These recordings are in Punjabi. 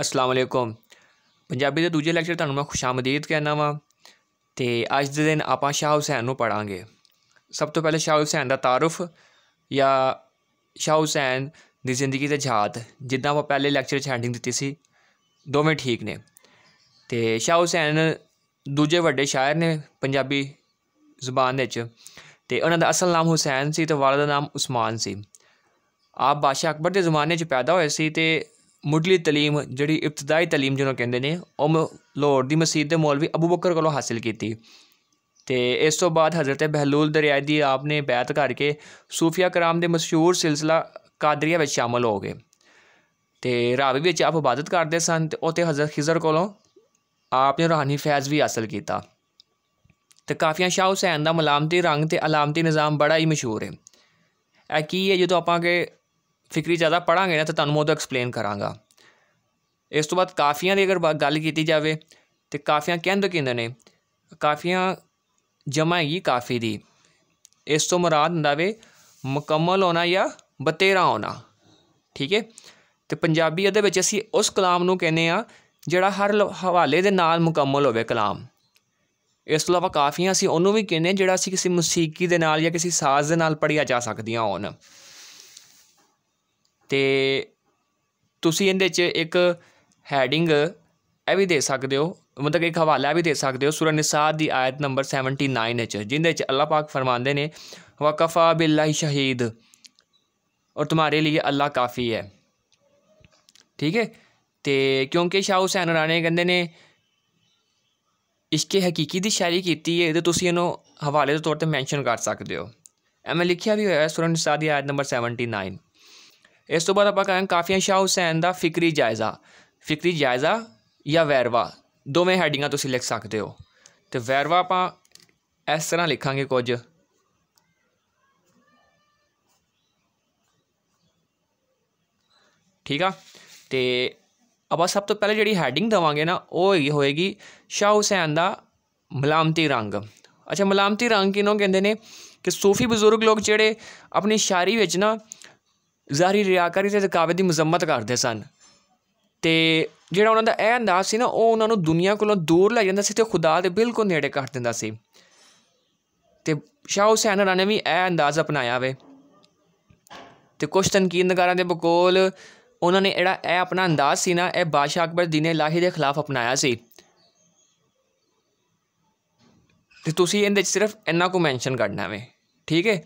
ਅਸਲਾਮ ਅਲੈਕੁਮ ਪੰਜਾਬੀ ਦੇ ਦੂਜੇ ਲੈਕਚਰ ਤੁਹਾਨੂੰ ਮੈਂ ਖੁਸ਼ਾਮਦੀਦ ਕਹਿਣਾ ਵਾਂ ਤੇ ਅੱਜ ਦੇ ਦਿਨ ਆਪਾਂ ਸ਼ਾਹ ਹੁਸੈਨ ਨੂੰ ਪੜਾਂਗੇ ਸਭ ਤੋਂ ਪਹਿਲੇ ਸ਼ਾਹ ਹੁਸੈਨ ਦਾ ਤਾਰਫ ਜਾਂ ਸ਼ਾਹ ਹੁਸੈਨ ਦੀ ਜ਼ਿੰਦਗੀ ਦੇ ਜਾਤ ਜਿੱਦਾਂ ਆਪਾਂ ਪਹਿਲੇ ਲੈਕਚਰ 'ਚ ਹੈਂਡਿੰਗ ਦਿੱਤੀ ਸੀ ਦੋਵੇਂ ਠੀਕ ਨੇ ਤੇ ਸ਼ਾਹ ਹੁਸੈਨ ਦੂਜੇ ਵੱਡੇ ਸ਼ਾਇਰ ਨੇ ਪੰਜਾਬੀ ਜ਼ੁਬਾਨ ਵਿੱਚ ਤੇ ਉਹਨਾਂ ਦਾ ਅਸਲ ਨਾਮ ਹੁਸੈਨ ਸੀ ਤੇ ਵਾਲਦ ਦਾ ਨਾਮ ਉਸਮਾਨ ਸੀ ਆਪ ਬਾਦਸ਼ਾਹ ਅਕਬਰ ਦੇ ਜ਼ਮਾਨੇ 'ਚ ਪੈਦਾ ਹੋਏ ਸੀ ਤੇ ਮੁੱਢਲੀ تعلیم ਜਿਹੜੀ ਇਬਤਦਾਈ تعلیم ਜਿਹਨੂੰ ਕਹਿੰਦੇ ਨੇ ਉਹ ਲਾਹੌਰ ਦੀ ਮਸਜਿਦ ਦੇ ਮੌਲਵੀ ਅਬੂ ਬਕਰ ਕੋਲੋਂ ਹਾਸਲ ਕੀਤੀ ਤੇ ਇਸ ਤੋਂ ਬਾਅਦ حضرت ਬਹਿਲੂਲ ਦਰਿਆਈ ਦੀ ਆਪਨੇ ਬੈਤ ਕਰਕੇ ਸੂਫੀਆ ਕਰਾਮ ਦੇ ਮਸ਼ਹੂਰ سلسلہ ਕਾਦਰੀਆ ਵਿੱਚ ਸ਼ਾਮਲ ਹੋ ਗਏ ਤੇ ਰਾਵੀ ਵਿੱਚ ਆਪ ਇਬਾਦਤ ਕਰਦੇ ਸਨ ਤੇ ਉੱਥੇ ਹਜ਼ਰਤ ਖਿਜ਼ਰ ਕੋਲੋਂ ਆਪਨੇ ਰਹਾਣੀ ਫੈਜ਼ ਵੀ ਹਾਸਲ ਕੀਤਾ ਤੇ ਕਾਫੀਆਂ ਸ਼ਾਹ ਹੁਸੈਨ ਦਾ ਮਲਾਮਤੀ ਰੰਗ ਤੇ ਅਲਾਮਤੀ ਨਿਜ਼ਾਮ ਬੜਾ ਹੀ ਮਸ਼ਹੂਰ ਹੈ ਇਹ ਕੀ ਹੈ ਜਦੋਂ ਆਪਾਂ ਕੇ ਫਿਕਰੀ ਜ਼ਿਆਦਾ ਪੜਾਂਗੇ ਨਾ ਤਾਂ ਤੁਹਾਨੂੰ ਮੈਂ ਉਹਦਾ ਐਕਸਪਲੇਨ ਕਰਾਂਗਾ ਇਸ ਤੋਂ ਬਾਅਦ ਕਾਫੀਆਂ ਦੀ ਅਗਰ ਗੱਲ ਕੀਤੀ ਜਾਵੇ ਤੇ ਕਾਫੀਆਂ ਕਹਿੰਦੇ ਕਿੰਦੇ ਨੇ ਕਾਫੀਆਂ ਜਮਾ ਹੈਗੀ ਕਾਫੀ ਦੀ ਇਸ ਤੋਂ ਮੁਰਾਦ ਹੁੰਦਾ ਵੇ ਮੁਕੰਮਲ ਹੋਣਾ ਜਾਂ ਬਤੇਰਾ ਹੋਣਾ ਠੀਕ ਹੈ ਤੇ ਪੰਜਾਬੀ ਅਦੇ ਵਿੱਚ ਅਸੀਂ ਉਸ ਕਲਾਮ ਨੂੰ ਕਹਿੰਦੇ ਆ ਜਿਹੜਾ ਹਰ ਹਵਾਲੇ ਦੇ ਨਾਲ ਮੁਕੰਮਲ ਹੋਵੇ ਕਲਾਮ ਇਸ ਤੋਂ ਇਲਾਵਾ ਕਾਫੀਆਂ ਅਸੀਂ ਉਹਨੂੰ ਵੀ ਕਹਿੰਦੇ ਜਿਹੜਾ ਅਸੀਂ ਕਿਸੇ ਮਸੀਕੀ ਦੇ ਨਾਲ ਜਾਂ ਕਿਸੇ ਸਾਜ਼ ਦੇ ਨਾਲ ਪੜਿਆ ਜਾ ਸਕਦੀਆਂ ਹੋਣ ਤੇ ਤੁਸੀਂ ਇਹਦੇ 'ਚ ਇੱਕ ਹੈਡਿੰਗ ਇਹ ਵੀ ਦੇ ਸਕਦੇ ਹੋ ਮਤਲਬ ਇੱਕ ਹਵਾਲਾ ਵੀ ਦੇ ਸਕਦੇ ਹੋ ਸੂਰਾ ਨਿਸਾ ਦੀ ਆਇਤ ਨੰਬਰ 79 ਵਿੱਚ ਜਿੰਦੇ ਵਿੱਚ ਅੱਲਾਹ ਪਾਕ ਫਰਮਾਉਂਦੇ ਨੇ ਵਕਫਾ ਬਿਲਲਾਹ ਸ਼ਹੀਦ ਔਰ ਤੁਹਾਡੇ ਲਈ ਅੱਲਾਹ ਕਾਫੀ ਹੈ ਠੀਕ ਹੈ ਤੇ ਕਿਉਂਕਿ ਸ਼ਾਹ ਹੁਸੈਨ ਰਾਣੇ ਕਹਿੰਦੇ ਨੇ ਇਸ਼ਕੇ ਹਕੀਕੀ ਦੀ ਸ਼ਾਇਰੀ ਕੀਤੀ ਹੈ ਤੇ ਤੁਸੀਂ ਇਹਨੂੰ ਹਵਾਲੇ ਦੇ ਤੌਰ ਤੇ ਮੈਂਸ਼ਨ ਕਰ ਸਕਦੇ ਹੋ ਐਵੇਂ ਲਿਖਿਆ ਵੀ ਹੋਇਆ ਹੈ ਸੂਰਾ ਨਿਸਾ ਦੀ ਆਇਤ ਨੰਬਰ 79 ਇਸ ਤੋਂ ਬਾਅਦ ਆਪਾਂ ਕਰਾਂਗੇ ਕਾਫੀਆਂ ਸ਼ਾਹ ਹੁਸੈਨ ਦਾ ਫਿਕਰੀ ਜਾਇਜ਼ਾ ਫਿਕਰੀ ਜਾਇਜ਼ਾ ਜਾਂ ਵੈਰਵਾ ਦੋਵੇਂ ਹੈਡਿੰਗਾਂ ਤੁਸੀਂ ਲਿਖ ਸਕਦੇ ਹੋ ਤੇ ਵੈਰਵਾ ਆਪਾਂ ਇਸ ਤਰ੍ਹਾਂ ਲਿਖਾਂਗੇ ਕੁਝ ਠੀਕ ਆ ਤੇ ਆਪਾਂ ਸਭ ਤੋਂ ਪਹਿਲੇ ਜਿਹੜੀ ਹੈਡਿੰਗ ਦਵਾਂਗੇ ਨਾ ਉਹ ਹੈਗੀ ਹੋਏਗੀ ਸ਼ਾਹ ਹੁਸੈਨ ਦਾ ਮਲਾਮਤੀ ਰੰਗ ਅੱਛਾ ਮਲਾਮਤੀ ਰੰਗ ਕਿਨੋਂ ਕਹਿੰਦੇ ਨੇ ਕਿ ਸੂਫੀ ਬਜ਼ੁਰਗ ਲੋਕ ਜਿਹੜੇ ਆਪਣੀ ਸ਼ਾਇਰੀ ਵਿੱਚ ਨਾ ਜ਼ਾਹਰੀ ਰਿਆਕਾਰੀ ਤੇ ਦਿਖਾਵੇ ਦੀ ਮਜ਼ਮਤ ਕਰਦੇ ਸਨ ਤੇ ਜਿਹੜਾ ਉਹਨਾਂ ਦਾ ਇਹ ਅੰਦਾਜ਼ ਸੀ ਨਾ ਉਹ ਉਹਨਾਂ ਨੂੰ ਦੁਨੀਆ ਕੋਲੋਂ ਦੂਰ ਲੈ ਜਾਂਦਾ ਸੀ ਤੇ ਖੁਦਾ ਦੇ ਬਿਲਕੁਲ ਨੇੜੇ ਕਰ ਦਿੰਦਾ ਸੀ ਤੇ ਸ਼ਾਹ ਹੁਸੈਨ ਰਾਣਾ ਵੀ ਇਹ ਅੰਦਾਜ਼ ਅਪਣਾਇਆ ਵੇ ਤੇ ਕੁਝ ਤਨਕੀਦਨਗਾਰਾਂ ਦੇ ਬਕੋਲ ਉਹਨਾਂ ਨੇ ਜਿਹੜਾ ਇਹ ਆਪਣਾ ਅੰਦਾਜ਼ ਸੀ ਨਾ ਇਹ ਬਾਦਸ਼ਾਹ ਅਕਬਰ ਦੀਨ ਇਲਾਹੀ ਦੇ ਖਿਲਾਫ ਅਪਣਾਇਆ ਸੀ ਤੇ ਤੁਸੀਂ ਇਹਦੇ ਸਿਰਫ ਇੰਨਾ ਕੁ ਮੈਂਸ਼ਨ ਕਰਨਾ ਵੇ ਠੀਕ ਹੈ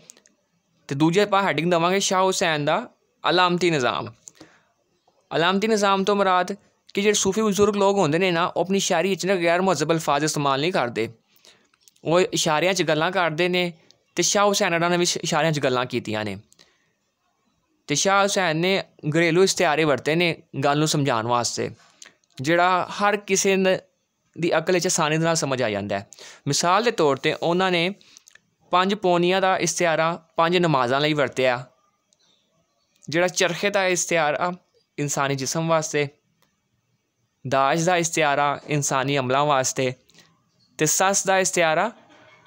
ਤੇ ਦੂਜੇ ਆਪਾਂ ਹੈਡਿੰਗ ਦਵਾਂਗੇ ਸ਼ਾਹ ਹੁਸੈਨ ਦਾ ਅਲਾਮਤੀ ਨਿਜ਼ਾਮ ਅਲਾਮਤੀ ਨਿਜ਼ਾਮ ਤੋਂ ਮਰਾਦ ਕਿ ਜਿਹੜੇ ਸੂਫੀ ਬਜ਼ੁਰਗ ਲੋਕ ਹੁੰਦੇ ਨੇ ਨਾ ਉਹ ਆਪਣੀ ਸ਼ਾਇਰੀ ਵਿੱਚ ਨਾ ਗੈਰ ਮੁਹੱਜ਼ਬ ਅਲਫਾਜ਼ ਇਸਤੇਮਾਲ ਨਹੀਂ ਕਰਦੇ ਉਹ ਇਸ਼ਾਰਿਆਂ 'ਚ ਗੱਲਾਂ ਕਰਦੇ ਨੇ ਤੇ ਸ਼ਾਹ ਹੁਸੈਨ ਅਡਾ ਨੇ ਵੀ ਇਸ਼ਾਰਿਆਂ 'ਚ ਗੱਲਾਂ ਕੀਤੀਆਂ ਨੇ ਤੇ ਸ਼ਾਹ ਹੁਸੈਨ ਨੇ ਘਰੇਲੂ ਇਸ਼ਤਿਹਾਰੇ ਵਰਤੇ ਨੇ ਗੱਲ ਨੂੰ ਸਮਝਾਉਣ ਵਾਸਤੇ ਜਿਹੜਾ ਹਰ ਕਿਸੇ ਦੀ ਅਕਲ 'ਚ ਆਸਾਨੀ ਨਾਲ ਸਮਝ ਆ ਜਾਂਦਾ ਹੈ ਮਿਸਾਲ ਦੇ ਤੌਰ ਤੇ ਉਹਨਾਂ ਨੇ ਪੰਜ ਪੌਨੀਆਂ ਦਾ ਇਸ਼ਤਿਹਾਰਾ ਪੰਜ ਨਮਾਜ਼ਾਂ ਲਈ ਵਰਤਿਆ ਜਿਹੜਾ ਚਰਖੇ ਦਾ ਇਸ਼ਤਿਹਾਰਾ ਇਨਸਾਨੀ ਜਿਸਮ ਵਾਸਤੇ ਦਾਜ ਦਾ ਇਸ਼ਤਿਹਾਰਾ ਇਨਸਾਨੀ ਅਮਲਾਂ ਵਾਸਤੇ ਤੇ ਸੱਸ ਦਾ ਇਸ਼ਤਿਹਾਰਾ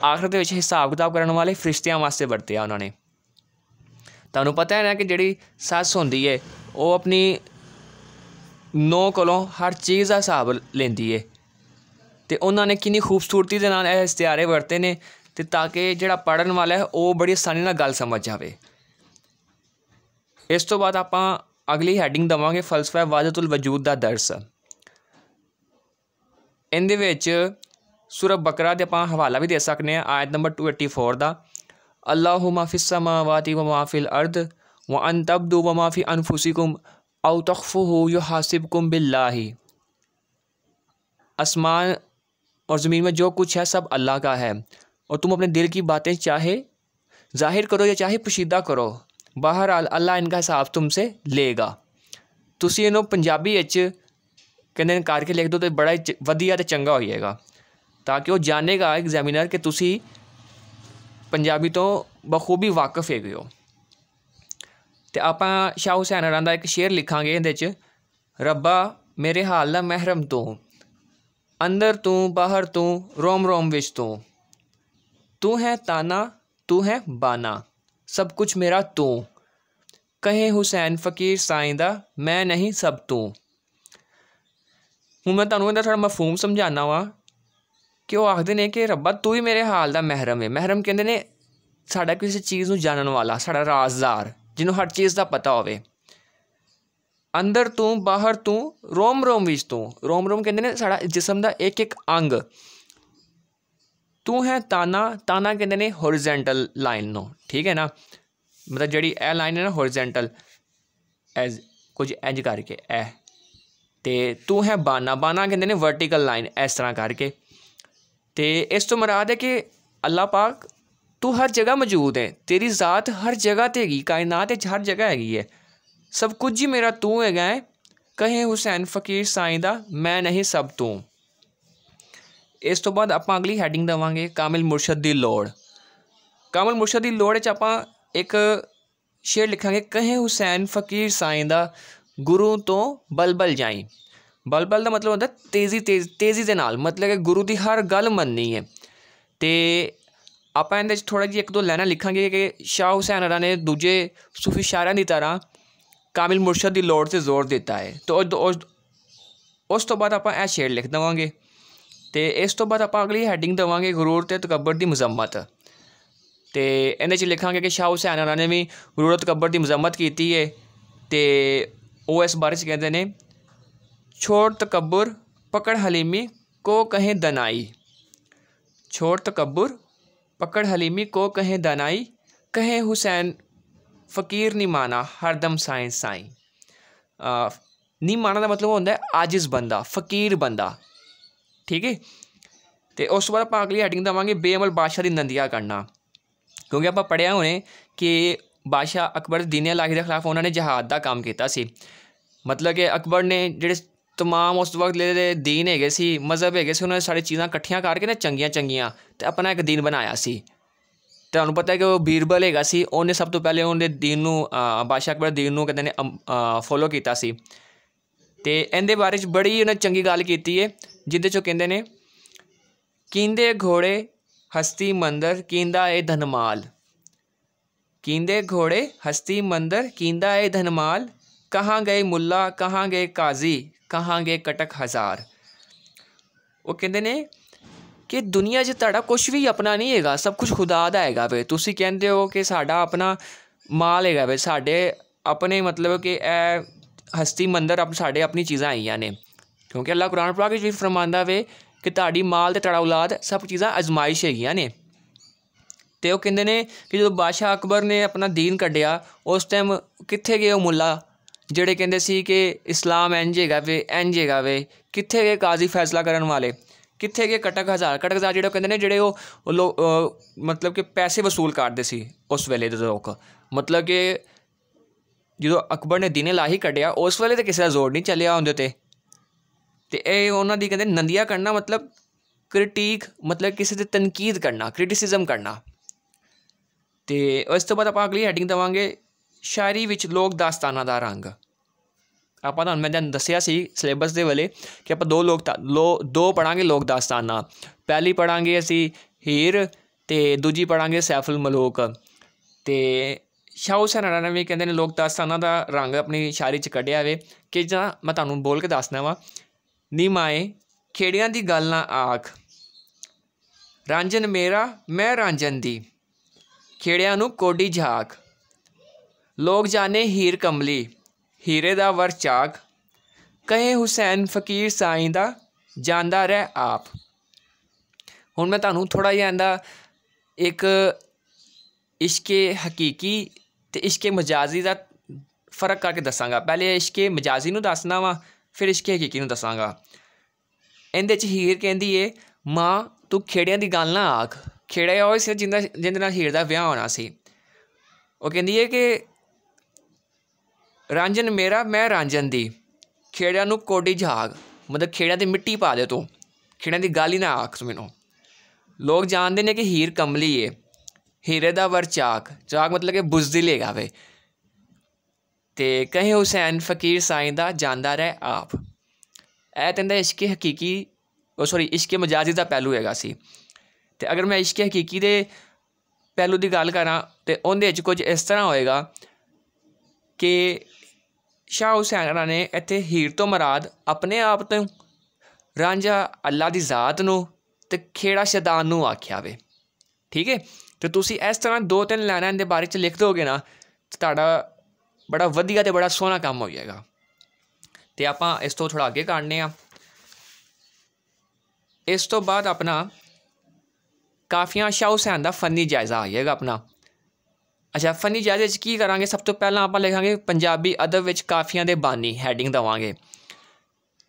ਆਖਰ ਦੇ ਵਿੱਚ ਹਿਸਾਬ ਕਿਤਾਬ ਕਰਨ ਵਾਲੇ ਫਰਿਸ਼ਤਿਆਂ ਵਾਸਤੇ ਵਰਤਿਆ ਉਹਨਾਂ ਨੇ ਤੁਹਾਨੂੰ ਪਤਾ ਹੈ ਨਾ ਕਿ ਜਿਹੜੀ ਸੱਸ ਹੁੰਦੀ ਏ ਉਹ ਆਪਣੀ ਨੋ ਕੋਲੋਂ ਹਰ ਚੀਜ਼ ਦਾ ਹਿਸਾਬ ਲੈਂਦੀ ਏ ਤੇ ਉਹਨਾਂ ਨੇ ਕਿੰਨੀ ਖੂਬਸੂਰਤੀ ਦੇ ਨਾਲ ਇਹ ਇਸ਼ਤਿਹਾਰੇ ਵਰਤੇ ਨੇ ਤੇ ਤਾਂ ਕਿ ਜਿਹੜਾ ਪੜਨ ਵਾਲਾ ਹੈ ਉਹ ਬੜੀ ਆਸਾਨੀ ਨਾਲ ਗੱਲ ਸਮਝ ਜਾਵੇ ਇਸ ਤੋਂ ਬਾਅਦ ਆਪਾਂ ਅਗਲੀ ਹੈਡਿੰਗ ਦਵਾਂਗੇ ਫਲਸਫਾ ਵਾਜਤੁਲ ਵਜੂਦ ਦਾ ਦਰਸ ਇਹਦੇ ਵਿੱਚ ਸੂਰਹ ਬਕਰਾ ਦੇ ਆਪਾਂ ਹਵਾਲਾ ਵੀ ਦੇ ਸਕਨੇ ਆ ਆਇਤ ਨੰਬਰ 284 ਦਾ ਅੱਲਾਹੁਮਾ ਫਿਸ ਸਮਾਵਾਤੀ ਵਮਾ ਫਿਲ ਅਰਦ ਵ ਅਨ ਤਬਦੂ ਵ ਮਾ ਅਨਫੁਸਿਕੁਮ ਅਉ ਤਖਫੂ ਯੁਹਾਸਿਬਕੁਮ ਬਿਲਲਾਹੀ ਅਸਮਾਨ ਔਰ ਜ਼ਮੀਨ में ਜੋ ਕੁਛ ਹੈ ਸਭ अल्लाह का ਹੈ और तुम अपने दिल की बातें चाहे जाहिर करो या ਚਾਹੇ ਪੋਸ਼ੀਦਾ ਕਰੋ ਬਹਰਾਲ ਅੱਲਾ ਇਨਕਾ ਹਿਸਾਬ ਤੁਮਸੇ ਲਏਗਾ ਤੁਸੀਂ ਇਹਨੂੰ ਪੰਜਾਬੀ ਵਿੱਚ ਕਹਿੰਦੇ ਕਰਕੇ ਲਿਖ ਦੋ ਤੇ ਬੜਾ ਵਧੀਆ ਤੇ ਚੰਗਾ ਹੋ ਜਾਏਗਾ ਤਾਂ ਕਿ ਉਹ ਜਾਣੇਗਾ ਐਗਜ਼ਾਮੀਨਰ ਕਿ ਤੁਸੀਂ ਪੰਜਾਬੀ ਤੋਂ ਬਖੂਬੀ ਵਾਕਿਫ ਹੈਗੇ ਹੋ ਤੇ ਆਪਾਂ ਸ਼ਾਹ ਹੁਸੈਨ ਰਾਂ ਦਾ ਇੱਕ ਸ਼ੇਰ ਲਿਖਾਂਗੇ ਇਹਦੇ ਵਿੱਚ ਰੱਬਾ ਮੇਰੇ ਹਾਲ ਦਾ ਮਹਿਰਮ ਤੂੰ ਅੰਦਰ ਤੂੰ ਬਾਹਰ ਤੂੰ ਰੋਮ ਰੋਮ ਵਿੱਚ ਤੂੰ ਤੂੰ ਹੈ ताना ਤੂੰ ਹੈ ਬਾਨਾ ਸਭ ਕੁਝ ਮੇਰਾ ਤੂੰ ਕਹੇ ਹੁਸੈਨ ਫਕੀਰ ਸਾਈਂ ਦਾ ਮੈਂ ਨਹੀਂ ਸਭ ਤੂੰ ਹੁਣ ਮੈਂ ਤੁਹਾਨੂੰ ਇਹਦਾ ਥੋੜਾ ਮਫਹੂਮ ਸਮਝਾਣਾ ਵਾ ਕਿ ਉਹ ਆਖਦੇ ਨੇ ਕਿ ਰੱਬਾ ਤੂੰ ਹੀ ਮੇਰੇ ਹਾਲ ਦਾ ਮਹਿਰਮ ਹੈ ਮਹਿਰਮ ਕਹਿੰਦੇ ਨੇ ਸਾਡਾ ਕਿਸੇ ਚੀਜ਼ ਨੂੰ ਜਾਣਨ ਵਾਲਾ ਸਾਡਾ ਰਾਜ਼ਦਾਰ ਜਿਹਨੂੰ ਹਰ ਚੀਜ਼ ਦਾ ਪਤਾ ਹੋਵੇ ਅੰਦਰ ਤੂੰ ਬਾਹਰ ਤੂੰ ਰੋਮ ਰੋਮ ਵਿੱਚ ਤੂੰ ਰੋਮ ਰੋਮ ਕਹਿੰਦੇ ਨੇ ਸਾਡਾ ਜਿਸਮ ਦਾ ਇੱਕ ਇੱਕ ਅੰਗ ਤੂੰ ਹੈ ਤਾਨਾ ਤਾਨਾ ਕਹਿੰਦੇ ਨੇ ਹੋਰੀਜ਼ੋਂਟਲ ਲਾਈਨ ਨੂੰ ਠੀਕ ਹੈ ਨਾ ਮਤਲਬ ਜਿਹੜੀ ਇਹ ਲਾਈਨ ਹੈ ਨਾ ਹੋਰੀਜ਼ੋਂਟਲ ਐਜ ਕੁਝ ਇੰਜ ਕਰਕੇ ਇਹ ਤੇ ਤੂੰ ਹੈ ਬਾਨਾ ਬਾਨਾ ਕਹਿੰਦੇ ਨੇ ਵਰਟੀਕਲ ਲਾਈਨ ਇਸ ਤਰ੍ਹਾਂ ਕਰਕੇ ਤੇ ਇਸ ਤੋਂ ਮਰਾਦ ਹੈ ਕਿ ਅੱਲਾਹ ਪਾਕ ਤੂੰ ਹਰ ਜਗ੍ਹਾ ਮੌਜੂਦ ਹੈ ਤੇਰੀ ਜ਼ਾਤ ਹਰ ਜਗ੍ਹਾ ਤੇ ਹੈਗੀ ਕਾਇਨਾਤ ਵਿੱਚ ਹਰ ਜਗ੍ਹਾ ਹੈਗੀ ਹੈ ਸਭ ਕੁਝ ਹੀ ਮੇਰਾ ਤੂੰ ਹੈਗਾ ਹੈ ਕਹੇ ਹੁਸੈਨ ਫਕੀਰ ਸਾਈਂ ਦਾ ਮੈਂ ਨਹੀਂ ਸਭ ਤੂੰ ਇਸ ਤੋਂ ਬਾਅਦ ਆਪਾਂ ਅਗਲੀ ਹੈਡਿੰਗ ਦਵਾਂਗੇ ਕਾਮਿਲ ਮੁਰਸ਼ਦ ਦੀ ਲੋੜ ਕਾਮਿਲ ਮੁਰਸ਼ਦ ਦੀ ਲੋੜ ਚ ਆਪਾਂ ਇੱਕ ਸ਼ੇਰ ਲਿਖਾਂਗੇ ਕਹੇ ਹੁਸੈਨ ਫਕੀਰ ਸਾਈਂ ਦਾ ਗੁਰੂ ਤੋਂ ਬਲਬਲ ਜਾਈ ਬਲਬਲ ਦਾ ਮਤਲਬ ਹੁੰਦਾ ਤੇਜ਼ੀ ਤੇਜ਼ ਤੇਜ਼ੀ ਦੇ ਨਾਲ ਮਤਲਬ ਕਿ ਗੁਰੂ ਦੀ ਹਰ ਗੱਲ ਮੰਨਣੀ ਹੈ ਤੇ ਆਪਾਂ ਇਹਦੇ ਵਿੱਚ ਥੋੜਾ ਜਿਹਾ ਇੱਕ ਦੋ ਲਾਈਨਾਂ ਲਿਖਾਂਗੇ ਕਿ ਸ਼ਾਹ ਹੁਸੈਨ ਅਰਾ ਨੇ ਦੂਜੇ ਸੂਫੀ ਸ਼ਾਇਰਾਂ ਦੀ ਤਰ੍ਹਾਂ ਕਾਮਿਲ ਮੁਰਸ਼ਦ ਦੀ ਲੋੜ ਤੇ ਜ਼ੋਰ ਦਿੱਤਾ ਹੈ ਤੇ ਉਸ ਤੋਂ ਬਾਅਦ ਆਪਾਂ ਇਹ ਸ਼ੇਰ ਲਿਖ ਦਵਾਂਗੇ तो इस तो बाद अगली हैडिंग देवे गुरूर तो तकबर की मजम्मत तो इन लिखा कि शाह हुसैन ने भी गुरूर तकबर की मजम्मत की है तो वो इस बारे कहते हैं छोड़ तकबर पकड़ हलीमी को कहें दनाई छोट तकबर पकड़ हलीमी को कहें दनाई कहें हुसैन फकीर नहीं माना हरदम साई साई नहीं माना का मतलब होंगे आजिज बंदा फकीर बंदा ਠੀਕ ਹੈ ਤੇ ਉਸ ਤੋਂ ਬਾਅਦ ਆਪਾਂ ਅਗਲੀ ਹੈਡਿੰਗ ਦਵਾਂਗੇ ਬੇਅਮਲ ਬਾਦਸ਼ਾਹ ਦੀ ਨੰਦਿਆ ਕਰਨਾ ਕਿਉਂਕਿ ਆਪਾਂ ਪੜਿਆ ਹੋਣੇ ਕਿ ਬਾਦਸ਼ਾਹ ਅਕਬਰ ਦੀਨੇ ਲਾਹੀ ਦੇ ਖਿਲਾਫ ਉਹਨਾਂ ਨੇ ਜਹਾਦ ਦਾ ਕੰਮ ਕੀਤਾ ਸੀ ਮਤਲਬ ਕਿ ਅਕਬਰ ਨੇ ਜਿਹੜੇ ਤਮਾਮ ਉਸ ਵਕਤ ਦੇ ਦੀਨ ਹੈਗੇ ਸੀ ਮਜ਼ਹਬ ਹੈਗੇ ਸੀ ਉਹਨਾਂ ਨੇ ਸਾਰੇ ਚੀਜ਼ਾਂ ਇਕੱਠੀਆਂ ਕਰਕੇ ਨਾ ਚੰਗੀਆਂ ਚੰਗੀਆਂ ਤੇ ਆਪਣਾ ਇੱਕ ਦੀਨ ਬਣਾਇਆ ਸੀ ਤੁਹਾਨੂੰ ਪਤਾ ਹੈ ਕਿ ਉਹ ਬੀਰਬਲ ਹੈਗਾ ਸੀ ਉਹਨੇ ਸਭ ਤੋਂ ਪਹਿਲੇ ਉਹਦੇ ਦੀਨ ਨੂੰ ਬਾਦਸ਼ਾਹ ਅਕਬਰ ਦੀਨ ਨੂੰ ਕਹਿੰਦੇ ਨੇ ਫੋਲੋ ਕੀਤਾ ਸੀ ਤੇ ਇਹਦੇ ਬਾਰੇ ਵਿੱਚ ਬੜੀ ਉਹਨੇ ਚੰਗੀ ਗੱਲ ਕੀਤੀ ਹੈ ਜਿਹਦੇ 'ਚੋਂ ਕਹਿੰਦੇ ਨੇ ਕੀਂਦੇ ਘੋੜੇ ਹਸਤੀ ਮੰਦਰ ਕੀਂਦਾ ਏ ਧਨਮਾਲ ਕੀਂਦੇ ਘੋੜੇ ਹਸਤੀ ਮੰਦਰ ਕੀਂਦਾ ਏ ਧਨਮਾਲ ਕਹਾਂ ਗਏ ਮੁੱਲਾ ਕਹਾਂ ਗਏ ਕਾਜ਼ੀ ਕਹਾਂ ਗਏ ਕਟਕ ਹਜ਼ਾਰ ਉਹ ਕਹਿੰਦੇ ਨੇ ਕਿ ਦੁਨੀਆ 'ਚ ਤੁਹਾਡਾ ਕੁਝ ਵੀ ਆਪਣਾ ਨਹੀਂ ਹੈਗਾ ਸਭ ਕੁਝ ਖੁਦਾ ਦਾ ਹੈਗਾ ਵੇ ਤੁਸੀਂ ਕਹਿੰਦੇ ਹੋ ਕਿ ਸਾਡਾ ਆਪਣਾ ਮਾਲ ਹੈਗਾ ਵੇ ਸਾਡੇ ਆਪਣੇ ਮਤਲਬ ਕਿ ਇਹ ਹਸਤੀ ਮੰਦਰ ਆਪ ਸਾਡੇ ਆਪਣੀ ਚੀਜ਼ਾਂ ਆਈਆਂ ਨੇ ਕਿਉਂਕਿ ਅੱਲਾਹ ਕੁਰਾਨ ਪਾਕ ਵਿੱਚ ਵੀ ਫਰਮਾਂਦਾ ਵੇ ਕਿ ਤੁਹਾਡੀ ਮਾਲ ਤੇ ਤੁਹਾਡਾ ਔਲਾਦ ਸਭ ਚੀਜ਼ਾਂ ਅਜ਼ਮਾਇਸ਼ ਹੈਗੀਆਂ ਨੇ ਤੇ ਉਹ ਕਹਿੰਦੇ ਨੇ ਕਿ ਜਦੋਂ ਬਾਦਸ਼ਾਹ ਅਕਬਰ ਨੇ ਆਪਣਾ ਦੀਨ ਕੱਢਿਆ ਉਸ ਟਾਈਮ ਕਿੱਥੇ ਗਏ ਉਹ ਮੁੱਲਾ ਜਿਹੜੇ ਕਹਿੰਦੇ ਸੀ ਕਿ ਇਸਲਾਮ ਐਂਜੇਗਾ ਵੇ ਐਂਜੇਗਾ ਵੇ ਕਿੱਥੇ ਗਏ ਕਾਜ਼ੀ ਫੈਸਲਾ ਕਰਨ ਵਾਲੇ ਕਿੱਥੇ ਗਏ ਕਟਕ ਹਜ਼ਾਰ ਕਟਕ ਹਜ਼ਾਰ ਜਿਹੜੇ ਕਹਿੰਦੇ ਨੇ ਜਿਹੜੇ ਉਹ ਮਤਲਬ ਕਿ ਪੈਸੇ ਵਸੂਲ ਕਰਦੇ ਸੀ ਉਸ ਵੇਲੇ ਦੇ ਲੋਕ ਮਤਲਬ ਕਿ ਜਦੋਂ ਅਕਬਰ ਨੇ ਦੀਨੇ ਲਾਹੀ ਕੱਢਿਆ ਉਸ ਵੇਲੇ ਤੇ ਕਿਸੇ ਦਾ ਜ਼ੋਰ ਨਹੀਂ ਚੱਲਿਆ ਹੁੰਦੇ ਤੇ ਤੇ ਇਹ ਉਹਨਾਂ ਦੀ ਕਹਿੰਦੇ ਨੰਦੀਆ ਕਰਨਾ ਮਤਲਬ ਕ੍ਰਿਟਿਕ ਮਤਲਬ ਕਿਸੇ ਤੇ ਤਨਕੀਦ ਕਰਨਾ ਕ੍ਰਿਟਿਸਿਜ਼ਮ ਕਰਨਾ ਤੇ ਉਸ ਤੋਂ ਬਾਅਦ ਆਪਾਂ ਅਗਲੀ ਹੈਡਿੰਗ ਦਵਾਂਗੇ ਸ਼ਾਇਰੀ ਵਿੱਚ ਲੋਕ ਦਾਸਤਾਨਾਂ ਦਾ ਰੰਗ ਆਪਾਂ ਤੁਹਾਨੂੰ ਮੈਂ ਤੁਹਾਨੂੰ ਦੱਸਿਆ ਸੀ ਸਿਲੇਬਸ ਦੇ ਵਲੇ ਕਿ ਆਪਾਂ ਦੋ ਲੋਕ ਦੋ ਪੜਾਂਗੇ ਲੋਕ ਦਾਸਤਾਨਾਂ ਪਹਿਲੀ ਪੜਾਂਗੇ ਅਸੀਂ ਹੀਰ ਤੇ ਦੂਜੀ ਪੜਾਂਗੇ ਸੈਫਲ ਮਲੂਕ ਤੇ ਸ਼ਾਹ ਹੁਸੈਨ ਨੇ ਵੀ ਕਹਿੰਦੇ ਨੇ ਲੋਕ ਦਾਸਤਾਨਾਂ ਦਾ ਰੰਗ ਆਪਣੀ ਸ਼ਾਇਰੀ 'ਚ ਕੱਢਿਆ ਵੇ ਕਿ ਜਾਂ ਮੈਂ ਤੁਹਾਨੂੰ ਬੋਲ ਕੇ ਦੱਸਣਾ ਵਾ ਨੀ ਮਾਏ ਖੇੜਿਆਂ ਦੀ ਗੱਲ ਨਾ ਆਖ ਰਾਂਝਨ ਮੇਰਾ ਮੈਂ ਰਾਂਝਨ ਦੀ ਖੇੜਿਆਂ ਨੂੰ ਕੋਡੀ ਝਾਕ ਲੋਕ ਜਾਣੇ ਹੀਰ ਕਮਲੀ ਹੀਰੇ ਦਾ ਵਰ ਚਾਕ ਕਹੇ ਹੁਸੈਨ ਫਕੀਰ ਸਾਈਂ ਦਾ ਜਾਂਦਾ ਰਹਿ ਆਪ ਹੁਣ ਮੈਂ ਤੁਹਾਨੂੰ ਥੋੜਾ ਜਿਹਾ ਇਹਦਾ ਇੱਕ ਇਸ਼ਕੇ ਹਕੀਕੀ ਤੇ ਇਸ਼ਕੇ ਮਜਾਜ਼ੀ ਦਾ ਫਰਕ ਕਰਕੇ ਦੱਸਾਂਗਾ ਪਹਿਲੇ ਇਸ਼ਕੇ ਮਜਾਜ਼ੀ ਨੂੰ ਦੱਸਣਾ ਵਾ ਫਿਰ ਇਸ਼ਕ ਹਕੀਕੀ ਨੂੰ ਦੱਸਾਂਗਾ ਇਹਦੇ 'ਚ ਹੀਰ ਕਹਿੰਦੀ ਏ ਮਾਂ ਤੂੰ ਖੇੜਿਆਂ ਦੀ ਗੱਲ ਨਾ ਆਖ ਖੇੜੇ ਉਹ ਸੀ ਜਿੰਦਾ ਜਿੰਦੇ ਨਾਲ ਹੀਰ ਦਾ ਵਿਆਹ ਹੋਣਾ ਸੀ ਉਹ ਕਹਿੰਦੀ ਏ ਕਿ ਰਾਂਝਨ ਮੇਰਾ ਮੈਂ ਰਾਂਝਨ ਦੀ ਖੇੜਿਆਂ ਨੂੰ ਕੋਡੀ ਝਾਗ ਮਤਲਬ ਖੇੜਿਆਂ ਦੀ ਮਿੱਟੀ ਪਾ ਦੇ ਤੂੰ ਖੇੜਿਆਂ ਦੀ ਗੱਲ ਹੀ ਨਾ ਆਖ ਮੈਨੂੰ ਲੋਕ ਜਾਣਦੇ ਨੇ ਕਿ ਹੀਰ ਕਮਲੀ ਏ ਹੀਰੇ ਦਾ ਵਰ ਚਾਕ ਚਾਕ ਮਤਲਬ ਕਿ ਬੁਜ਼ਦਿਲ ਹੈਗਾ ਵੇ ਤੇ ਕਹੇ ਹੁਸੈਨ ਫਕੀਰ ਸਾਈਂ ਦਾ ਜਾਂਦਾ ਰਹਿ ਆਪ ਇਹ ਤੰਦਾ ਇਸ਼ਕ ਹਕੀਕੀ ਉਹ ਸੌਰੀ ਇਸ਼ਕ ਮਜਾਜ਼ੀ ਦਾ ਪਹਿਲੂ ਹੈਗਾ ਸੀ ਤੇ ਅਗਰ ਮੈਂ ਇਸ਼ਕ ਹਕੀਕੀ ਦੇ ਪਹਿਲੂ ਦੀ ਗੱਲ ਕਰਾਂ ਤੇ ਉਹਦੇ ਵਿੱਚ ਕੁਝ ਇਸ ਤਰ੍ਹਾਂ ਹੋਏਗਾ ਕਿ ਸ਼ਾਹ ਹੁਸੈਨ ਨੇ ਇੱਥੇ ਹੀਰ ਤੋਂ ਮਰਾਦ ਆਪਣੇ ਆਪ ਤੋਂ ਰਾਂਝਾ ਅੱਲਾ ਦੀ ਜ਼ਾਤ ਨੂੰ ਤੇ ਖੇੜਾ ਸ਼ੈਤਾਨ ਨੂੰ ਆਖਿਆ ਵੇ ਠੀਕ ਹੈ ਤੇ ਤੁਸੀਂ ਇਸ ਤਰ੍ਹਾਂ ਦੋ ਤਿੰਨ ਲਾਈਨਾਂ ਦੇ ਬਾਰੇ ਚ ਲਿਖ ਦੋਗੇ ਨਾ ਤੁਹਾਡਾ ਬੜਾ ਵਧੀਆ ਤੇ ਬੜਾ ਸੋਹਣਾ ਕੰਮ ਹੋ ਜਾਏਗਾ ਤੇ ਆਪਾਂ ਇਸ ਤੋਂ ਥੋੜਾ ਅੱਗੇ ਕਰਨੇ ਆ ਇਸ ਤੋਂ ਬਾਅਦ ਆਪਣਾ ਕਾਫੀਆਂ ਸ਼ਾਹ ਹੁਸੈਨ ਦਾ ਫਨੀ ਜਾਇਜ਼ਾ ਆ ਜਾਏਗਾ ਆਪਣਾ ਅੱਛਾ ਫਨੀ ਜਾਇਜ਼ੇ 'ਚ ਕੀ ਕਰਾਂਗੇ ਸਭ ਤੋਂ ਪਹਿਲਾਂ ਆਪਾਂ ਲਿਖਾਂਗੇ ਪੰਜਾਬੀ ਅਦਬ ਵਿੱਚ ਕਾਫੀਆਂ ਦੇ ਬਾਨੀ ਹੈਡਿੰਗ ਦਵਾਂਗੇ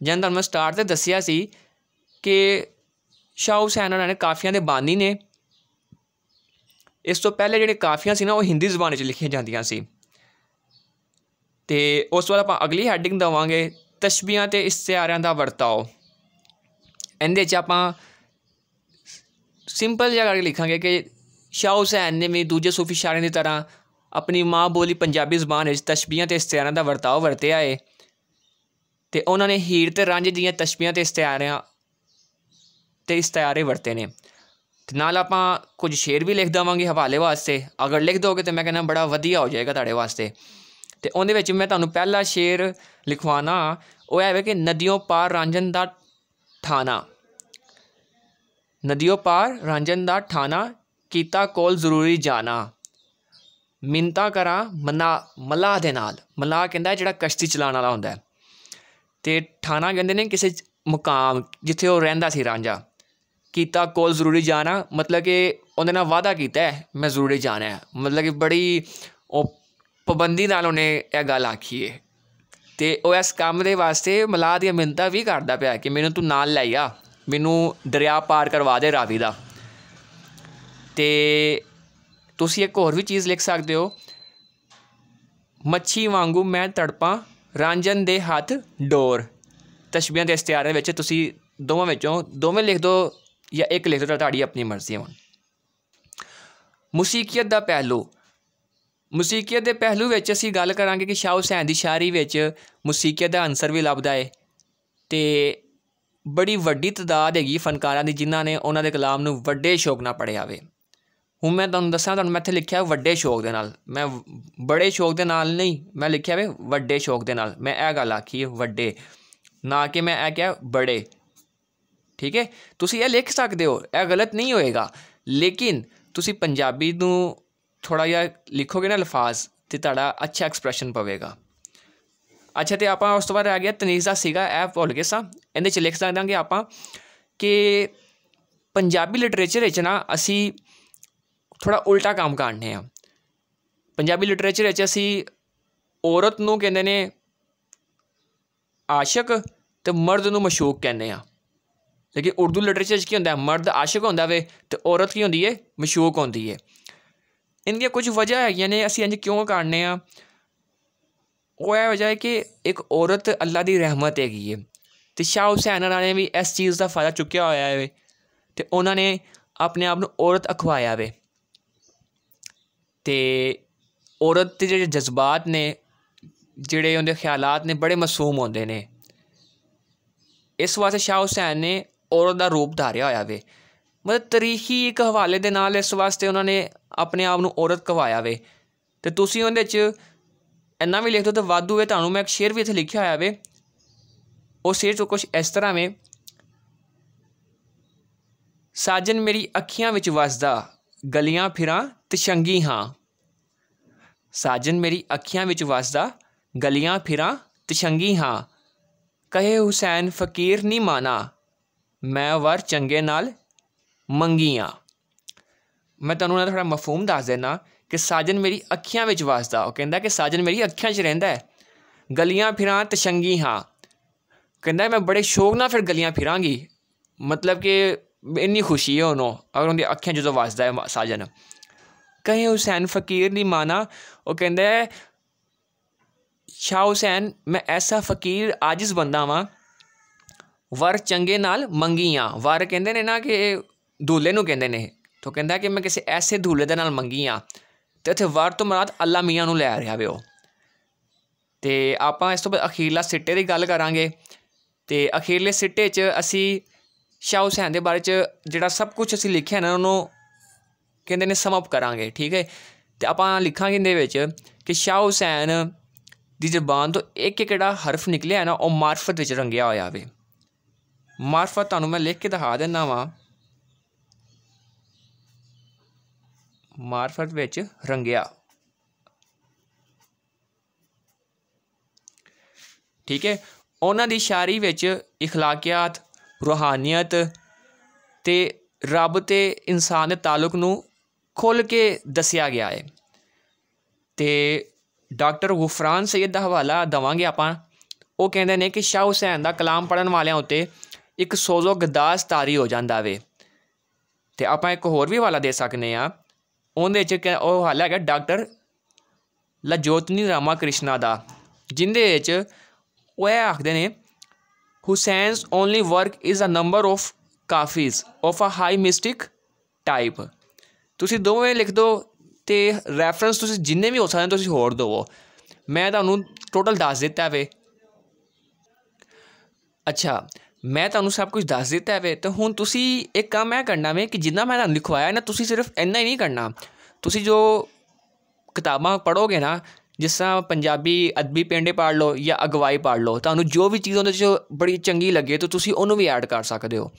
ਜਨ ਤੁਹਾਨੂੰ ਮੈਂ ਸਟਾਰਟ ਤੇ ਦੱਸਿਆ ਸੀ ਕਿ ਸ਼ਾਹ ਹੁਸੈਨ ਉਹਨਾਂ ਨੇ ਕਾਫੀਆਂ ਦੇ ਬਾਨੀ ਨੇ ਇਸ ਤੋਂ ਪਹਿਲੇ ਜਿਹੜੇ ਕਾਫੀਆਂ ਸੀ ਨਾ ਉਹ ਹਿੰਦੀ ਜ਼ੁਬਾਨ ਵਿੱਚ ਲਿਖੀਆਂ ਜਾਂਦੀਆਂ ਸੀ ਤੇ ਉਸ ਤੋਂ ਬਾਅਦ ਆਪਾਂ ਅਗਲੀ ਹੈਡਿੰਗ ਦਵਾਂਗੇ ਤਸ਼ਬੀਹਾਂ ਤੇ ਇਸਤਿਆਰਿਆਂ ਦਾ ਵਰਤਾਓ ਇਹਦੇ 'ਚ ਆਪਾਂ ਸਿੰਪਲ ਜਿਹਾ ਕਰਕੇ ਲਿਖਾਂਗੇ ਕਿ ਸ਼ਾਹ ਹੁਸੈਨ ਨੇ ਵੀ ਦੂਜੇ ਸੂਫੀ ਸ਼ਾਇਰਾਂ ਦੀ ਤਰ੍ਹਾਂ ਆਪਣੀ ਮਾਂ ਬੋਲੀ ਪੰਜਾਬੀ ਜ਼ੁਬਾਨ ਵਿੱਚ ਤਸ਼ਬੀਹਾਂ ਤੇ ਇਸਤਿਆਰਿਆਂ ਦਾ ਵਰਤਾਓ ਵਰਤਿਆ ਏ ਤੇ ਉਹਨਾਂ ਨੇ ਹੀਰ ਤੇ ਰਾਂਝੇ ਦੀਆਂ ਤਸ਼ਬੀਹਾਂ ਤੇ ਇਸਤਿਆਰਿਆਂ ਤੇ ਇਸ਼ਤਿਹਾਰੇ ਵਰਤੇ ਨੇ ਤੇ ਨਾਲ ਆਪਾਂ ਕੁਝ ਸ਼ੇਰ ਵੀ ਲਿਖ ਦਵਾਂਗੇ ਹਵਾਲੇ ਵਾਸਤੇ ਅਗਰ ਲਿਖ ਦੋਗੇ ਤੇ ਮੈਂ ਕਹਿੰਦਾ ਬੜਾ ਵਧੀਆ ਹੋ ਜਾਏਗਾ ਤੁਹਾਡੇ ਵਾਸਤੇ ਤੇ ਉਹਦੇ ਵਿੱਚ ਮੈਂ ਤੁਹਾਨੂੰ ਪਹਿਲਾ ਸ਼ੇਰ ਲਿਖਵਾਣਾ ਉਹ ਹੈ ਕਿ ਨਦੀਆਂ ਪਾਰ ਰਾਂਝਨ ਦਾ ਥਾਣਾ ਨਦੀਓ ਪਾਰ ਰਾਂਝਨ ਦਾ ਥਾਣਾ ਕੀਤਾ ਕੋਲ ਜ਼ਰੂਰੀ ਜਾਣਾ ਮਿੰਤਾ ਕਰਾ ਮਨਾ ਮਲਾ ਦੇ ਨਾਲ ਮਲਾ ਕਹਿੰਦਾ ਜਿਹੜਾ ਕਸ਼ਤੀ ਚਲਾਉਣ ਵਾਲਾ ਹੁੰਦਾ ਤੇ ਥਾਣਾ ਕਹਿੰਦੇ ਨੇ ਕਿਸੇ ਮੁਕਾਮ ਜਿੱਥੇ ਉਹ ਰਹਿੰਦਾ ਸੀ ਰਾਂਝਾ ਕੀਤਾ ਕੋਲ ਜ਼ਰੂਰੀ ਜਾਣਾ ਮਤਲਬ ਕਿ ਉਹਦੇ ਨਾਲ ਵਾਅਦਾ ਕੀਤਾ ਮੈਂ ਜ਼ਰੂਰੀ ਜਾਣਾ ਮਤਲਬ ਕਿ ਬੜੀ ਉਹ ਪਾਬੰਦੀ ਨਾਲ ਉਹਨੇ ਇਹ ਗੱਲ ਆਖੀ ਏ ਤੇ ਉਹ ਇਸ ਕੰਮ ਦੇ ਵਾਸਤੇ ਮਲਾਹ ਦੀ ਮਿੰਤਾ ਵੀ ਕਰਦਾ ਪਿਆ ਕਿ ਮੈਨੂੰ ਤੂੰ ਨਾਲ ਲੈ ਆ ਮੈਨੂੰ ਦਰਿਆ ਪਾਰ ਕਰਵਾ ਦੇ ਰਾਵੀ ਦਾ ਤੇ ਤੁਸੀਂ ਇੱਕ ਹੋਰ ਵੀ ਚੀਜ਼ ਲਿਖ ਸਕਦੇ ਹੋ ਮੱਛੀ ਵਾਂਗੂ ਮੈਂ ਤੜਪਾਂ ਰਾਂਝਨ ਦੇ ਹੱਥ ਡੋਰ ਤਸ਼ਬੀਹਾਂ ਦੇ ਇਸ਼ਤਿਹਾਰਾਂ ਵਿੱਚ ਤੁਸੀਂ ਦੋਵਾਂ ਵਿੱਚੋਂ ਦੋਵੇਂ ਲਿਖ ਦਿਓ ਜਾਂ ਇੱਕ ਲਿਖ ਦਿਓ ਤੁਹਾਡੀ ਆਪਣੀ ਮਰਜ਼ੀ ਹੈ ਹੁਣ ਮੁਸੀਕੀਅਤ ਦਾ ਪਹਿਲੂ ਮੂਸੀਕੀਅਤ ਦੇ ਪਹਿਲੂ ਵਿੱਚ ਅਸੀਂ ਗੱਲ ਕਰਾਂਗੇ ਕਿ ਸ਼ਾਹ ਹੁਸੈਨ ਦੀ ਸ਼ਾਇਰੀ ਵਿੱਚ ਮੂਸੀਕੀਅਤ ਦਾ ਅੰਸਰ ਵੀ ਲੱਭਦਾ ਹੈ ਤੇ ਬੜੀ ਵੱਡੀ ਤਦਾਦ ਹੈਗੀ ਫਨਕਾਰਾਂ ਦੀ ਜਿਨ੍ਹਾਂ ਨੇ ਉਹਨਾਂ ਦੇ ਕਲਾਮ ਨੂੰ ਵੱਡੇ ਸ਼ੌਕ ਨਾਲ ਪੜਿਆ ਹੋਵੇ ਹੁਣ ਮੈਂ ਤੁਹਾਨੂੰ ਦੱਸਾਂ ਤੁਹਾਨੂੰ ਮੈਂ ਇੱਥੇ ਲਿਖਿਆ ਵੱਡੇ ਸ਼ੌਕ ਦੇ ਨਾਲ ਮੈਂ ਬੜੇ ਸ਼ੌਕ ਦੇ ਨਾਲ ਨਹੀਂ ਮੈਂ ਲਿਖਿਆ ਵੇ ਵੱਡੇ ਸ਼ੌਕ ਦੇ ਨਾਲ ਮੈਂ ਇਹ ਗੱਲ ਆਖੀ ਵੱਡੇ ਨਾ ਕਿ ਮੈਂ ਇਹ ਕਿਹਾ ਬੜੇ ਠੀਕ ਹੈ ਤੁਸੀਂ ਇਹ ਲਿਖ ਸਕਦੇ ਹੋ ਇਹ ਗਲਤ ਨਹੀਂ ਹੋਏਗਾ ਲੇਕਿਨ ਤੁਸੀਂ ਪੰਜਾਬੀ ਨੂੰ ਥੋੜਾ ਜਿਹਾ ਲਿਖੋਗੇ ਨਾ ਲਫਾਜ਼ ਤੇ ਤੁਹਾਡਾ ਅੱਛਾ ਐਕਸਪ੍ਰੈਸ਼ਨ ਪਵੇਗਾ ਅੱਛਾ ਤੇ ਆਪਾਂ ਉਸ ਤੋਂ ਬਾਅਦ ਆ ਗਿਆ ਦਾ ਸੀਗਾ ਐਪ ਭੁੱਲ ਗਏ ਸਾਂ ਇਹਦੇ ਚ ਲਿਖ ਸਕਦਾਂਗੇ ਆਪਾਂ ਕਿ ਪੰਜਾਬੀ ਲਿਟਰੇਚਰ ਵਿੱਚ ਨਾ ਅਸੀਂ ਥੋੜਾ ਉਲਟਾ ਕੰਮ ਕਰਨੇ ਆ ਪੰਜਾਬੀ ਲਿਟਰੇਚਰ ਵਿੱਚ ਅਸੀਂ ਔਰਤ ਨੂੰ ਕਹਿੰਦੇ ਨੇ ਆਸ਼ਿਕ ਤੇ ਮਰਦ ਨੂੰ ਮਸ਼ੂਕ ਕਹਿੰਦੇ ਆ ਲੇਕਿਨ ਉਰਦੂ ਲਿਟਰੇਚਰ 'ਚ ਕੀ ਹੁੰਦਾ ਮਰਦ ਆਸ਼ਿਕ ਹੁੰਦਾ ਵੇ ਤੇ ਔਰਤ ਕੀ ਹੁੰਦੀ ਏ ਮਸ਼ੂਕ ਹੁੰਦੀ ਏ ਇੰਦੀਆਂ ਕੁਝ ਵਜ੍ਹਾ ਹੈਗੀਆਂ ਨੇ ਅਸੀਂ ਇੰਜ ਕਿਉਂ ਕਰਨੇ ਆ ਉਹ ਹੈ ਵਜ੍ਹਾ ਹੈ ਕਿ ਇੱਕ ਔਰਤ ਅੱਲਾ ਦੀ ਰਹਿਮਤ ਹੈਗੀ ਹੈ ਤੇ ਸ਼ਾਹ ਹੁਸੈਨ ਨੇ ਵੀ ਇਸ ਚੀਜ਼ ਦਾ ਫਾਇਦਾ ਚੁੱਕਿਆ ਹੋਇਆ ਹੈ ਤੇ ਉਹਨਾਂ ਨੇ ਆਪਣੇ ਆਪ ਨੂੰ ਔਰਤ ਅਖਵਾਇਆ ਵੇ ਤੇ ਔਰਤ ਦੇ ਜਿਹੜੇ ਜਜ਼ਬਾਤ ਨੇ ਜਿਹੜੇ ਉਹਦੇ ਖਿਆਲਾਤ ਨੇ ਬੜੇ ਮਸੂਮ ਹੁੰਦੇ ਨੇ ਇਸ ਵਾਸਤੇ ਸ਼ਾਹ ਹੁਸੈਨ ਨੇ ਔਰਤ ਦਾ ਰੂਪ ਧਾਰਿਆ ਹੋਇਆ ਵੇ ਮਤਲਬ ਤਾਰੀਖੀ ਇੱਕ ਹਵਾਲੇ ਦੇ ਨਾਲ ਇਸ ਵਾਸਤੇ ਉਹਨਾਂ ਨੇ ਆਪਣੇ ਆਪ ਨੂੰ ਔਰਤ ਕਵਾਇਆ ਵੇ ਤੇ ਤੁਸੀਂ ਉਹਦੇ 'ਚ ਇੰਨਾ ਵੀ ਲਿਖ ਦੋ ਤੇ ਵਾਧੂ ਵੇ ਤੁਹਾਨੂੰ ਮੈਂ ਇੱਕ ਸ਼ੇਰ ਵੀ ਇੱਥੇ ਲਿਖਿਆ ਹੋਇਆ ਵੇ ਉਹ ਸ਼ੇਰ ਤੋਂ ਕੁਝ ਇਸ ਤਰ੍ਹਾਂ ਵੇ ਸਾਜਨ ਮੇਰੀ ਅੱਖੀਆਂ ਵਿੱਚ ਵਸਦਾ ਗਲੀਆਂ ਫਿਰਾਂ ਤਸ਼ੰਗੀ ਹਾਂ ਸਾਜਨ ਮੇਰੀ ਅੱਖੀਆਂ ਵਿੱਚ ਵਸਦਾ ਗਲੀਆਂ ਫਿਰਾਂ ਤਸ਼ੰਗੀ ਹਾਂ ਕਹੇ ਹੁਸੈਨ ਫਕੀਰ ਨਹੀਂ ਮਾਨਾ ਮੈਂ ਵਰ ਚੰਗੇ ਨਾਲ ਮੰਗੀਆਂ ਮੈਂ ਤੁਹਾਨੂੰ ਨਾ ਥੋੜਾ ਮਫਹੂਮ ਦੱਸ ਦੇਣਾ ਕਿ ਸਾਜਨ ਮੇਰੀ ਅੱਖੀਆਂ ਵਿੱਚ ਵਸਦਾ ਉਹ ਕਹਿੰਦਾ ਕਿ ਸਾਜਨ ਮੇਰੀ ਅੱਖੀਆਂ 'ਚ ਰਹਿੰਦਾ ਹੈ ਗਲੀਆਂ ਫਿਰਾਂ ਤਸ਼ੰਗੀ ਹਾਂ ਕਹਿੰਦਾ ਮੈਂ ਬੜੇ ਸ਼ੌਕ ਨਾਲ ਫਿਰ ਗਲੀਆਂ ਫਿਰਾਂਗੀ ਮਤਲਬ ਕਿ ਇੰਨੀ ਖੁਸ਼ੀ ਹੈ ਉਹਨੂੰ ਅਗਰ ਉਹਦੀ ਅੱਖਾਂ ਜਦੋਂ ਵਸਦਾ ਹੈ ਸਾਜਨ ਕਹੇ ਹੁਸੈਨ ਫਕੀਰ ਦੀ ਮਾਨਾ ਉਹ ਕਹਿੰਦਾ ਹੈ ਸ਼ਾਹ ਹੁਸੈਨ ਮੈਂ ਐਸਾ ਫਕੀਰ ਆਜਿਜ਼ ਬੰਦਾ ਵਾਂ ਵਰ ਚੰਗੇ ਨਾਲ ਮੰਗੀਆਂ ਵਰ ਕਹਿੰਦੇ ਨੇ ਨਾ ਕਿ ਦੂਲੇ ਨੂੰ ਕਹਿੰਦੇ ਨੇ ਤੋ ਕਹਿੰਦਾ ਕਿ ਮੈਂ ਕਿਸੇ ਐਸੇ ਦੂਲੇ ਦੇ ਨਾਲ ਮੰਗੀ ਆ ਤੇ ਉੱਥੇ ਵਰ ਤੋਂ ਮਰਾਦ ਅੱਲਾ ਮੀਆਂ ਨੂੰ ਲੈ ਰਿਹਾ ਵੇ ਉਹ ਤੇ ਆਪਾਂ ਇਸ ਤੋਂ ਬਾਅਦ ਅਖੀਰਲਾ ਸਿੱਟੇ ਦੀ ਗੱਲ ਕਰਾਂਗੇ ਤੇ ਅਖੀਰਲੇ ਸਿੱਟੇ 'ਚ ਅਸੀਂ ਸ਼ਾਹ ਹੁਸੈਨ ਦੇ ਬਾਰੇ 'ਚ ਜਿਹੜਾ ਸਭ ਕੁਝ ਅਸੀਂ ਲਿਖਿਆ ਨਾ ਉਹਨੂੰ ਕਹਿੰਦੇ ਨੇ ਸਮਅਪ ਕਰਾਂਗੇ ਠੀਕ ਹੈ ਤੇ ਆਪਾਂ ਲਿਖਾਂਗੇ ਇਹਦੇ ਵਿੱਚ ਕਿ ਸ਼ਾਹ ਹੁਸੈਨ ਦੀ ਜ਼ਬਾਨ ਤੋਂ ਇੱਕ ਇੱਕ ਜਿਹੜਾ ਹਰਫ ਨਿਕਲਿਆ ਨਾ ਉਹ ਮਾਰਫਤ ਵਿੱਚ ਰੰਗਿਆ ਹੋਇਆ ਵੇ ਮਾਰਫਤ ਤੁਹਾਨੂੰ ਮੈਂ ਲਿਖ ਕੇ ਦਿਖਾ ਦਿੰਦਾ ਵਾਂ ਮਾਰਫਤ ਵਿੱਚ ਰੰਗਿਆ ਠੀਕ ਹੈ ਉਹਨਾਂ ਦੀ ਸ਼ਾਇਰੀ ਵਿੱਚ اخلاقیات ਰੂਹਾਨੀਅਤ ਤੇ ਰੱਬ ਤੇ ਇਨਸਾਨ ਦੇ ਤਾਲੁਕ ਨੂੰ ਖੋਲ ਕੇ ਦੱਸਿਆ ਗਿਆ ਹੈ ਤੇ ਡਾਕਟਰ ਗੁਫਰਾਨ ਸੈਦ ਦਾ ਹਵਾਲਾ ਦਵਾਂਗੇ ਆਪਾਂ ਉਹ ਕਹਿੰਦੇ ਨੇ ਕਿ ਸ਼ਾਹ ਹੁਸੈਨ ਦਾ ਕਲਾਮ ਪੜਨ ਵਾਲਿਆਂ ਉਤੇ ਇੱਕ ਸੋਜ਼ੋ ਗਦਾਸ ਤਾਰੀ ਹੋ ਜਾਂਦਾ ਵੇ ਤੇ ਆਪਾਂ ਇੱਕ ਹੋਰ ਵੀ ਹਵਾਲਾ ਦੇ ਸਕਨੇ ਆ ਉਹਦੇ 'ਚ ਉਹ ਹੱਲ ਹੈਗਾ ਡਾਕਟਰ ਲਜੋਤਨੀ ਰਾਮਾ ਕ੍ਰਿਸ਼ਨਾ ਦਾ ਜਿੰਦੇ ਚ ਉਹ ਇਹ ਆਖਦੇ ਨੇ ਹੁਸੈਨਸ only work is a number of coffees of a high mystic type ਤੁਸੀਂ ਦੋਵੇਂ ਲਿਖ ਦਿਓ ਤੇ ਰੈਫਰੈਂਸ ਤੁਸੀਂ ਜਿੰਨੇ ਵੀ ਹੋ ਸਕਦੇ ਤੁਸੀਂ ਹੋਰ ਦਿਓ ਮੈਂ ਤੁਹਾਨੂੰ ਟੋਟਲ ਦੱਸ ਦਿੱਤਾ ਵੇ ਅੱਛਾ ਮੈਂ ਤੁਹਾਨੂੰ ਸਭ ਕੁਝ ਦੱਸ ਦਿੱਤਾ ਵੇ ਤਾਂ ਹੁਣ ਤੁਸੀਂ ਇੱਕ ਕੰਮ ਇਹ ਕਰਨਾ ਵੇ ਕਿ ਜਿੰਨਾ ਮੈਂ ਤੁਹਾਨੂੰ ਲਿਖਵਾਇਆ ਨਾ ਤੁਸੀਂ ਸਿਰਫ ਇੰਨਾ ਹੀ ਨਹੀਂ ਕਰਨਾ ਤੁਸੀਂ ਜੋ ਕਿਤਾਬਾਂ ਪੜੋਗੇ ਨਾ ਜਿਸ ਤਰ੍ਹਾਂ ਪੰਜਾਬੀ ਅਦਬੀ ਪਿੰਡੇ ਪੜ ਲਓ ਜਾਂ ਅਗਵਾਈ ਪੜ ਲਓ ਤੁਹਾਨੂੰ ਜੋ ਵੀ ਚੀਜ਼ ਉਹਦੇ 'ਚ ਬੜੀ ਚੰਗੀ ਲੱਗੇ ਤਾਂ ਤੁਸੀਂ ਉਹਨੂੰ ਵੀ ਐਡ ਕਰ ਸਕਦੇ ਹੋ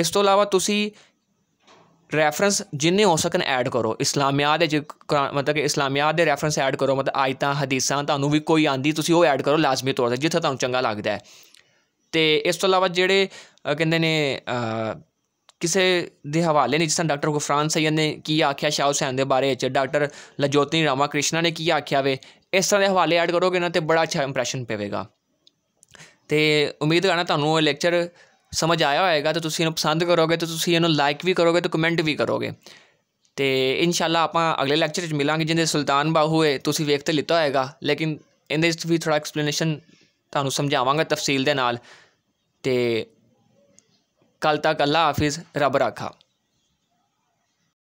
ਇਸ ਤੋਂ ਇਲਾਵਾ ਤੁਸੀਂ ਰੈਫਰੈਂਸ ਜਿੰਨੇ ਹੋ ਸਕਣ ਐਡ ਕਰੋ ਇਸਲਾਮੀਆ ਦੇ ਮਤਲਬ ਕਿ ਇਸਲਾਮੀਆ ਦੇ ਰੈਫਰੈਂਸ ਐਡ ਕਰੋ ਮਤਲਬ ਆਇਤਾਂ ਹਦੀਸਾਂ ਤੁਹਾਨੂੰ ਵੀ ਕੋਈ ਆਂਦੀ ਤੁਸੀਂ ਉਹ ਐਡ ਕਰੋ ਲਾਜ਼ਮੀ ਤੌਰ ਤੇ ਜਿੱਥੇ ਤੁਹਾਨੂੰ ਚੰਗਾ ਲੱਗਦਾ ਹੈ ਤੇ ਇਸ ਤੋਂ ਇਲਾਵਾ ਜਿਹੜੇ ਕਹਿੰਦੇ ਨੇ ਕਿਸੇ ਦੇ ਹਵਾਲੇ ਨਹੀਂ ਜਿਸਨ ਡਾਕਟਰ ਗੁਫਰਾਨ ਸਈਦ ਨੇ ਕੀ ਆਖਿਆ ਸ਼ਾਹ ਹੁਸੈਨ ਦੇ ਬਾਰੇ ਵਿੱਚ ਡਾਕਟਰ ਲਜੋਤਨੀ ਰਾਮਾ ਕ੍ਰਿਸ਼ਨਾ ਨੇ ਕੀ ਆਖਿਆ ਵੇ ਇਸ ਤਰ੍ਹਾਂ ਦੇ ਹਵਾਲੇ ਐਡ ਕਰੋਗੇ ਨਾ ਤੇ ਬੜਾ ਅੱਛਾ ਇੰਪ੍ਰੈਸ਼ਨ ਪਵੇਗਾ ਤੇ ਉਮੀਦ ਕਰਨਾ ਤੁਹਾਨੂੰ ਇਹ ਲੈਕਚਰ ਸਮਝ ਆਇਆ ਹੋਵੇਗਾ ਤੇ ਤੁਸੀਂ ਇਹਨੂੰ ਪਸੰਦ ਕਰੋਗੇ ਤੇ ਤੁਸੀਂ ਇਹਨੂੰ ਲਾਈਕ ਵੀ ਕਰੋਗੇ ਤੇ ਕਮੈਂਟ ਵੀ ਕਰੋਗੇ ਤੇ ਇਨਸ਼ਾਅੱਲਾ ਆਪਾਂ ਅਗਲੇ ਲੈਕਚਰ ਵਿੱਚ ਮਿਲਾਂਗੇ ਜਿੰਦੇ ਸੁਲਤਾਨ ਬਾਹੂ ਹੈ ਤੁਸੀਂ ਵੇਖ ਤੇ ਲਿਤਾ ਹੋਏਗਾ ਲੇਕਿਨ ਇਹਦੇ ਵਿੱਚ ਵੀ ਥੋੜਾ ਐਕਸਪਲੇਨੇਸ਼ਨ ਤੁਹਾਨੂੰ ਸਮਝਾਵਾਂਗਾ ਤਫਸੀਲ ਦੇ ਨਾਲ ਤੇ ਕੱਲ ਤੱਕ ਅੱਲਾ ਹਾਫਿਜ਼ ਰੱਬ ਰਾਖਾ